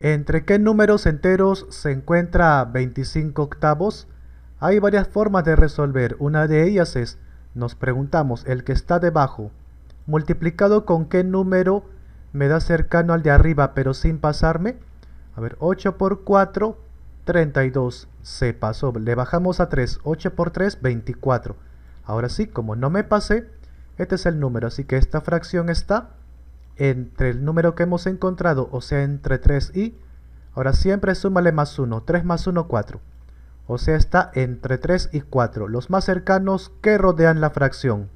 ¿Entre qué números enteros se encuentra 25 octavos? Hay varias formas de resolver, una de ellas es, nos preguntamos, el que está debajo, multiplicado con qué número me da cercano al de arriba pero sin pasarme. A ver, 8 por 4, 32, se pasó, le bajamos a 3, 8 por 3, 24. Ahora sí, como no me pasé, este es el número, así que esta fracción está entre el número que hemos encontrado, o sea, entre 3 y, ahora siempre súmale más 1, 3 más 1, 4. O sea, está entre 3 y 4, los más cercanos que rodean la fracción.